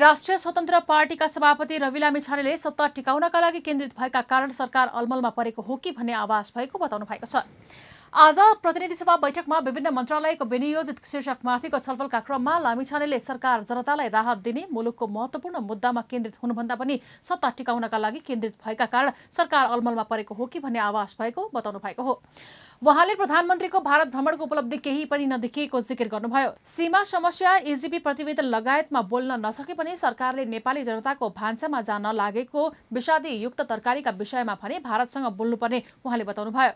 राष्ट्रिय स्वतन्त्र पार्टीका सभापति रवि लामिछानेले सत्ता टिकाउनका लागि केन्द्रित भएका कारण सरकार अलमलमा परेको हो कि भन्ने आवाज भएको बताउनु भएको छ आज प्रतिनिधि सभा बैठकमा विभिन्न मन्त्रालयको विनियोजित शीर्षकमाथिको छलफलका क्रममा लामिछानेले सरकार जनतालाई राहत दिने मुलुकको महत्त्वपूर्ण मुद्दामा केन्द्रित हुनुभन्दा पनि सत्ता टिकाउनका लागि केन्द्रित भएका कारण सरकार अलमलमा परेको हो कि भन्ने आवाज भएको बताउनु भएको हो उहाँले प्रधानमन्त्रीको भारत भ्रमणको उपलब्धि केही पनि नदेखिएको जिकिर गर्नुभयो सीमा समस्या एजिपी प्रतिवेदन लगायतमा बोल्न नसके पनि सरकारले नेपाली जनताको भान्सामा जान लागेको विषादी युक्त तरकारीका विषयमा भने भारतसँग बोल्नुपर्ने उहाँले बताउनुभयो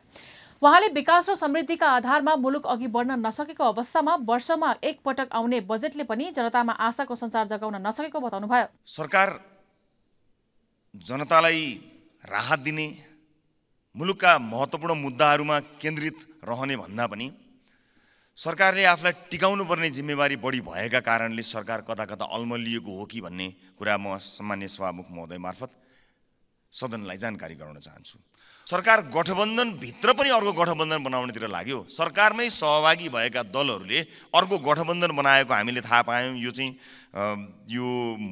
उहाँले विकास र समृद्धिका आधारमा मुलुक अघि बढ्न नसकेको अवस्थामा वर्षमा एकपटक आउने बजेटले पनि जनतामा आशाको संसार जगाउन नसकेको बताउनुभयो सरकार जनतालाई राहत दिने मुलुकका महत्त्वपूर्ण मुद्दाहरूमा केन्द्रित रहने भन्दा पनि सरकारले आफूलाई टिकाउनुपर्ने जिम्मेवारी बढी भएका कारणले सरकार कता कता अल्मलिएको हो कि भन्ने कुरा म सामान्य सभामुख महोदय मार्फत सदनलाई जानकारी गराउन चाहन्छु सरकार गठबन्धनभित्र पनि अर्को गठबन्धन बनाउनेतिर लाग्यो सरकारमै सहभागी भएका दलहरूले अर्को गठबन्धन बनाएको हामीले थाहा पायौँ यो चाहिँ यो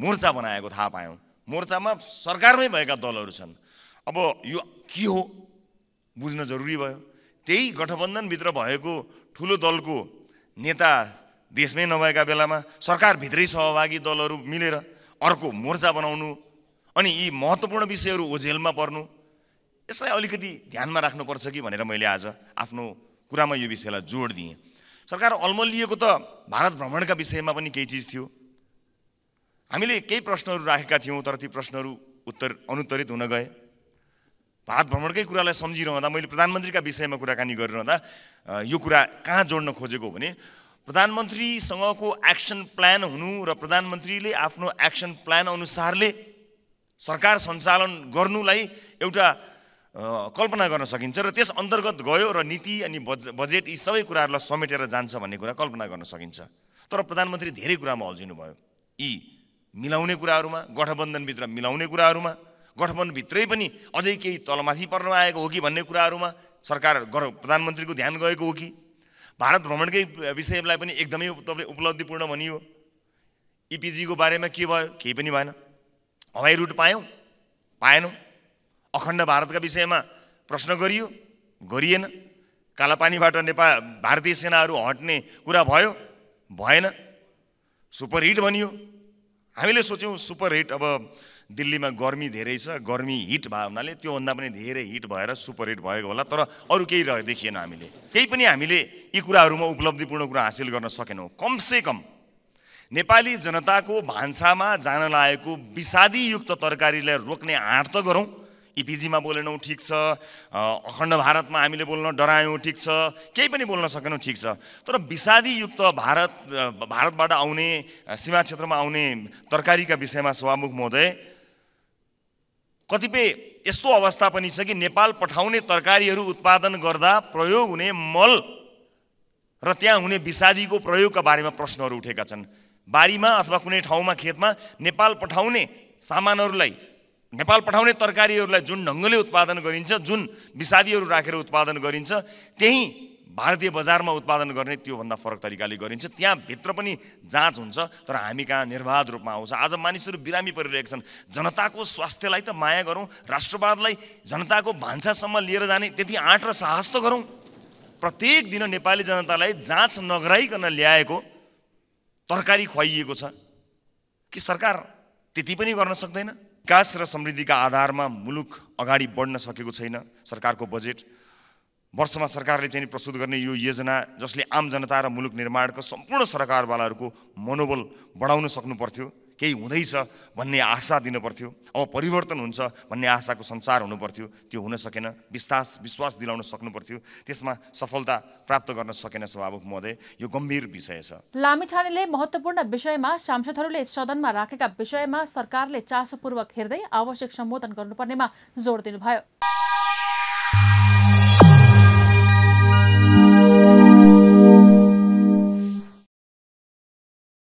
मोर्चा बनाएको थाहा पायौँ मोर्चामा सरकारमै भएका दलहरू छन् अब यो के हो बुझ्न जरुरी भयो त्यही गठबन्धनभित्र भएको ठुलो दलको नेता देशमै नभएका बेलामा सरकारभित्रै सहभागी दलहरू मिलेर अर्को मोर्चा बनाउनु अनि यी महत्त्वपूर्ण विषयहरू ओझेलमा पर्नु यसलाई अलिकति ध्यानमा राख्नुपर्छ कि भनेर मैले आज आफ्नो कुरामा यो विषयलाई जोड दिएँ सरकार अल्मलिएको त भारत भ्रमणका विषयमा पनि केही चिज थियो हामीले केही प्रश्नहरू राखेका थियौँ तर ती प्रश्नहरू उत्तर अनुत्तरित हुन गए भारत भ्रमणकै कुरालाई सम्झिरहँदा मैले प्रधानमन्त्रीका विषयमा कुराकानी गरिरहँदा यो कुरा कहाँ जोड्न खोजेको भने प्रधानमन्त्रीसँगको एक्सन प्लान हुनु र प्रधानमन्त्रीले आफ्नो एक्सन प्लान अनुसारले सरकार सञ्चालन गर्नुलाई एउटा कल्पना गर्न सकिन्छ र त्यस अन्तर्गत गयो र नीति अनि बज बजेट यी सबै कुराहरूलाई समेटेर जान्छ भन्ने कुरा कल्पना गर्न सकिन्छ तर प्रधानमन्त्री धेरै कुरामा अल्झिनु भयो यी मिलाउने कुराहरूमा गठबन्धनभित्र मिलाउने कुराहरूमा गठबन्धनभित्रै पनि अझै केही तलमाथि पर्न आएको हो कि भन्ने कुराहरूमा सरकार गर प्रधानमन्त्रीको ध्यान गएको हो कि भारत भ्रमणकै विषयलाई पनि एकदमै तपाईँले उपलब्धिपूर्ण भनियो इपिजीको बारेमा के भयो केही पनि भएन हवाई रुट पायौँ पाएनौँ अखण्ड भारतका विषयमा प्रश्न गरियो गरिएन कालापानीबाट नेपाल भारतीय सेनाहरू हट्ने कुरा भयो भएन सुपर हिट भनियो हामीले सोच्यौँ हिट अब दिल्लीमा गर्मी धेरै छ गर्मी हिट भएको हुनाले त्योभन्दा पनि धेरै हिट भएर सुपर हिट भएको होला तर अरू केही रह्यो देखिएन हामीले केही पनि हामीले यी कुराहरूमा उपलब्धिपूर्ण कुरा हासिल गर्न सकेनौँ कमसेकम नेपाली जनताको भान्सामा जान लागेको विषादीयुक्त तरकारीलाई रोक्ने आँट त गरौँ इपिजीमा बोलेनौँ ठिक छ अखण्ड भारतमा हामीले बोल्न डरायौँ ठिक छ केही पनि बोल्न सकेनौँ ठिक छ तर विषादीयुक्त भारत भारतबाट आउने सीमा क्षेत्रमा आउने तरकारीका विषयमा सभामुख महोदय कतिपय यस्तो अवस्था पनि छ कि नेपाल पठाउने तरकारीहरू उत्पादन गर्दा प्रयोग हुने मल र त्यहाँ हुने विषादीको प्रयोगका बारेमा प्रश्नहरू उठेका छन् बारीमा अथवा कुनै ठाउँमा खेतमा नेपाल पठाउने सामानहरूलाई नेपाल पठाउने तरकारीहरूलाई जुन ढङ्गले उत्पादन गरिन्छ जुन विषादीहरू राखेर उत्पादन गरिन्छ त्यही भारतीय बजारमा उत्पादन गर्ने त्योभन्दा फरक तरिकाले गरिन्छ त्यहाँभित्र पनि जाँच हुन्छ तर हामी कहाँ निर्वाध रूपमा आउँछ आज मानिसहरू बिरामी परिरहेका छन् जनताको स्वास्थ्यलाई त माया गरौँ राष्ट्रवादलाई जनताको भान्सासम्म लिएर जाने त्यति आँट र साहस त गरौँ प्रत्येक दिन नेपाली जनतालाई जाँच नगराइकन ल्याएको तरकारी खुवाइएको छ कि सरकार त्यति पनि गर्न सक्दैन विकास र समृद्धिका आधारमा मुलुक अगाडि बढ्न सकेको छैन सरकारको बजेट वर्षमा सरकारले चाहिँ प्रस्तुत गर्ने यो योजना जसले आम जनता र मुलुक निर्माणका सम्पूर्ण सरकारवालाहरूको मनोबल बढाउन सक्नु पर्थ्यो केही हुँदैछ भन्ने आशा दिनुपर्थ्यो अब परिवर्तन हुन्छ भन्ने आशाको संसार हुनुपर्थ्यो त्यो हुन सकेन विश्वास विश्वास दिलाउन सक्नु पर्थ्यो त्यसमा सफलता प्राप्त गर्न सकेन सभामुख महोदय यो गम्भीर विषय छ लामिछानेले महत्त्वपूर्ण विषयमा सांसदहरूले सदनमा राखेका विषयमा सरकारले चासोपूर्वक हेर्दै आवश्यक सम्बोधन गर्नुपर्नेमा जोड दिनुभयो